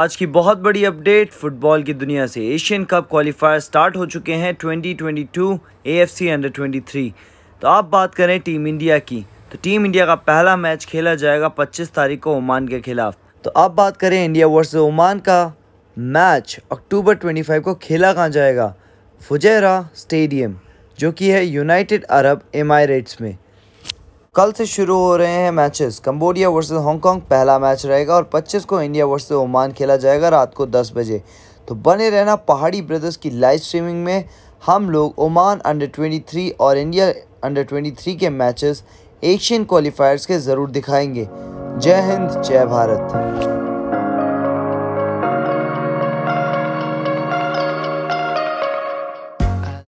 आज की बहुत बड़ी अपडेट फुटबॉल की दुनिया से एशियन कप क्वालिफायर स्टार्ट हो चुके हैं 2022 एएफसी अंडर 23 तो आप बात करें टीम इंडिया की तो टीम इंडिया का पहला मैच खेला जाएगा 25 तारीख को ओमान के खिलाफ तो आप बात करें इंडिया वर्सेस ओमान का मैच अक्टूबर 25 को खेला कहाँ जाएगा फुजैरा स्टेडियम जो कि है यूनाइटेड अरब एमायरेट्स में कल से शुरू हो रहे हैं मैचेस कंबोडिया वर्सेस हांगकांग पहला मैच रहेगा और 25 को इंडिया वर्सेस ओमान खेला जाएगा रात को 10 बजे तो बने रहना पहाड़ी ब्रदर्स की लाइव स्ट्रीमिंग में हम लोग ओमान अंडर 23 और इंडिया अंडर 23 के मैचेस एशियन क्वालिफायर्स के ज़रूर दिखाएंगे जय हिंद जय भारत